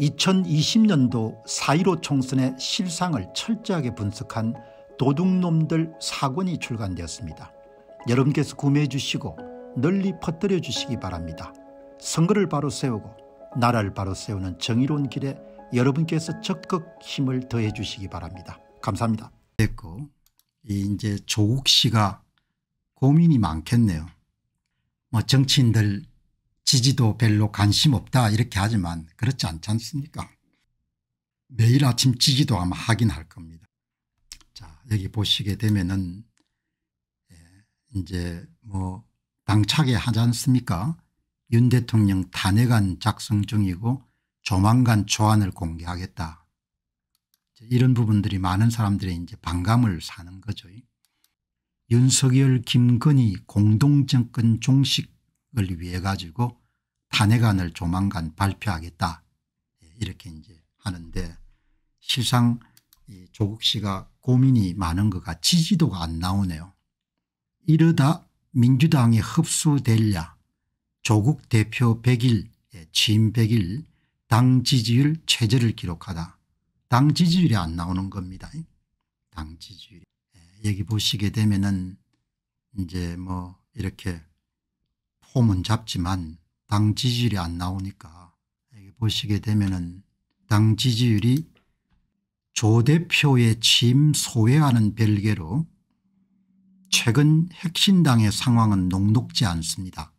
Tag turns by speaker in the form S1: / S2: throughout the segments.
S1: 2020년도 4.15 총선의 실상을 철저하게 분석한 도둑놈들 사권이 출간되었습니다. 여러분께서 구매해 주시고 널리 퍼뜨려 주시기 바랍니다. 선거를 바로 세우고 나라를 바로 세우는 정의로운 길에 여러분께서 적극 힘을 더해 주시기 바랍니다. 감사합니다. 됐고 이제 조국 씨가 고민이 많겠네요. 뭐 정치인들 지지도 별로 관심 없다 이렇게 하지만 그렇지 않지 않습니까 매일 아침 지지도 아마 하긴 할 겁니다. 자 여기 보시게 되면은 예, 이제 뭐 당차게 하지 않습니까 윤 대통령 탄핵안 작성 중이고 조만간 조안을 공개하겠다. 이런 부분들이 많은 사람들의 이제 반감을 사는 거죠. 윤석열 김건희 공동정권 종식 위해 가지고 탄핵안을 조만간 발표하겠다 예, 이렇게 이제 하는데 실상 조국 씨가 고민이 많은 거가 지지도가 안 나오네요. 이러다 민주당이 흡수될랴 조국 대표 100일 예, 취임 100일 당 지지율 최저를 기록하다. 당 지지율이 안 나오는 겁니다. 당 지지율. 예, 여기 보시게 되면은 이제 뭐 이렇게 홈은 잡지만 당 지지율이 안 나오니까 보시게 되면 은당 지지율이 조 대표의 짐소외하는 별개로 최근 핵심당의 상황은 녹록지 않습니다.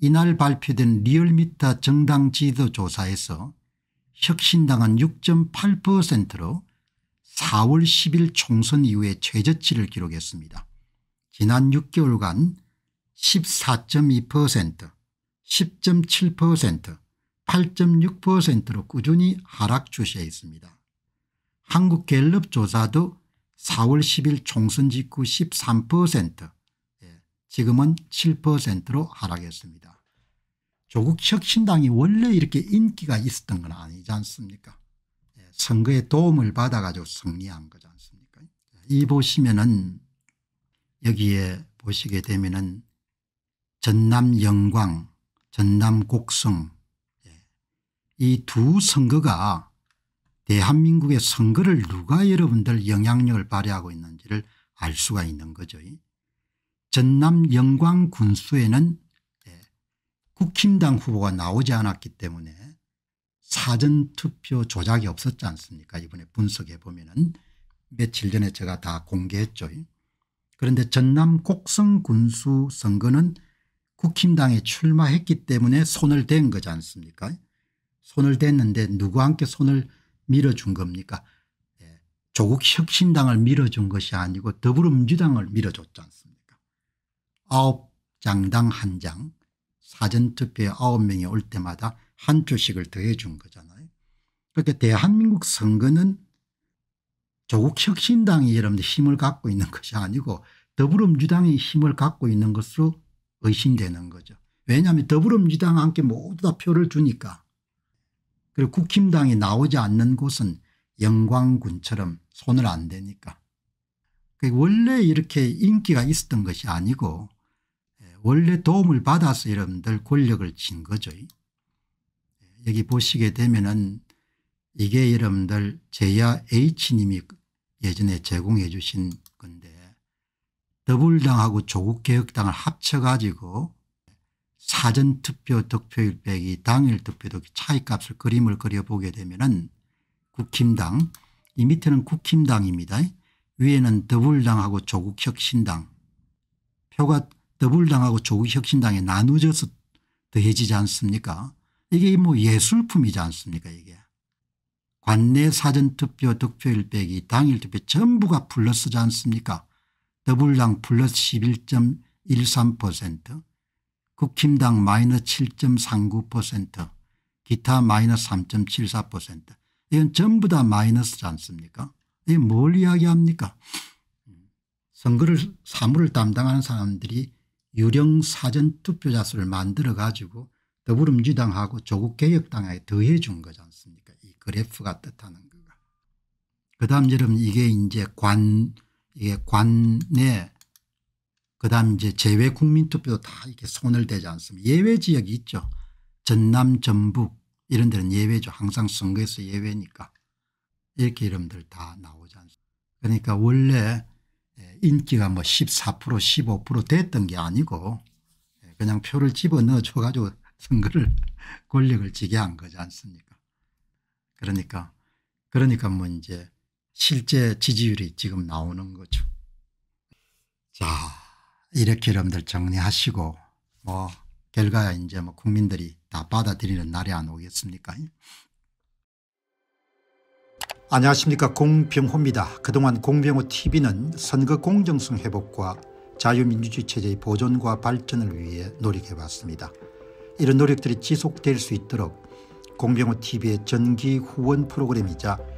S1: 이날 발표된 리얼미터 정당 지도 조사에서 혁신당은 6.8%로 4월 10일 총선 이후에 최저치를 기록했습니다. 지난 6개월간 14.2% 10.7% 8.6%로 꾸준히 하락 추세에 있습니다. 한국갤럽 조사도 4월 10일 총선 직후 13% 예, 지금은 7%로 하락했습니다. 조국 혁신당이 원래 이렇게 인기가 있었던 건 아니지 않습니까 예, 선거에 도움을 받아가지고 승리한 거지 않습니까 이 보시면은 여기에 보시게 되면은 전남 영광 전남 곡성 예. 이두 선거가 대한민국의 선거를 누가 여러분들 영향력을 발휘하고 있는지를 알 수가 있는 거죠. 전남 영광 군수에는 예, 국힘당 후보가 나오지 않았기 때문에 사전투표 조작이 없었지 않습니까 이번에 분석해 보면 며칠 전에 제가 다 공개했죠. 그런데 전남 곡성 군수 선거는 국힘당에 출마했기 때문에 손을 댄 거지 않습니까 손을 댔는데 누구한테 손을 밀어준 겁니까 예, 조국 혁신당을 밀어준 것이 아니고 더불어민주당을 밀어줬지 않습니까 아홉 장당 한 장 사전투표에 아홉 명이 올 때마다 한 표씩을 더해 준 거잖아요 그렇게 대한민국 선거는 조국 혁신당이 여러분들 힘을 갖고 있는 것이 아니고 더불어민주당이 힘을 갖고 있는 것으로 의심되는 거죠. 왜냐하면 더불어민주당 함께 모두 다 표를 주니까. 그리고 국힘당이 나오지 않는 곳은 영광군처럼 손을 안 대니까. 원래 이렇게 인기가 있었던 것이 아니고 예, 원래 도움을 받아서 여러분들 권력을 진 거죠. 여기 보시게 되면은 이게 여러분들 제야 H님이 예전에 제공해 주신 더불당하고 조국개혁당을 합쳐가지고 사전투표 득표율 빼기 당일 투표도 차이값을 그림을 그려보게 되면은 국힘당 이 밑에는 국힘당입니다. 위에는 더불당하고 조국혁신당 표가 더불당하고 조국혁신당에 나누져서 더해지지 않습니까 이게 뭐 예술품이지 않습니까 이게 관내 사전투표 득표율 빼기 당일 투표 전부가 플러스지 않습니까 더불당 플러스 11.13% 국힘당 마이너스 7.39% 기타 마이너스 3.74% 이건 전부 다 마이너스지 않습니까 이게 뭘 이야기합니까 선거를 사무를 담당하는 사람들이 유령 사전 투표자 수를 만들어 가지고 더불어민주당하고 조국개혁당에 더해 준 거지 않습니까 이 그래프가 뜻하는 거가 그 다음 여러분 이게 이제 관 이게 예, 관내 그다음 이제 제외 국민투표도 다 이렇게 손을 대지 않습니다. 예외 지역이 있죠. 전남 전북 이런 데는 예외죠. 항상 선거에서 예외니까 이렇게 이름들 다 나오지 않습니까 그러니까 원래 예, 인기가 뭐14% 15% 됐던 게 아니고 예, 그냥 표를 집어넣어 줘 가지고 선거를 권력을 지게 한 거지 않습니까 그러니까 그러니까 뭐 이제 실제 지지율이 지금 나오는 거죠. 자 이렇게 여러분들 정리하시고 뭐 결과야 이제 뭐 국민들이 다 받아들이는 날이 안 오겠습니까 안녕하십니까 공병호입니다. 그동안 공병호TV는 선거 공정성 회복과 자유민주주의 체제의 보존과 발전을 위해 노력해왔습니다. 이런 노력들이 지속될 수 있도록 공병호TV의 전기 후원 프로그램이자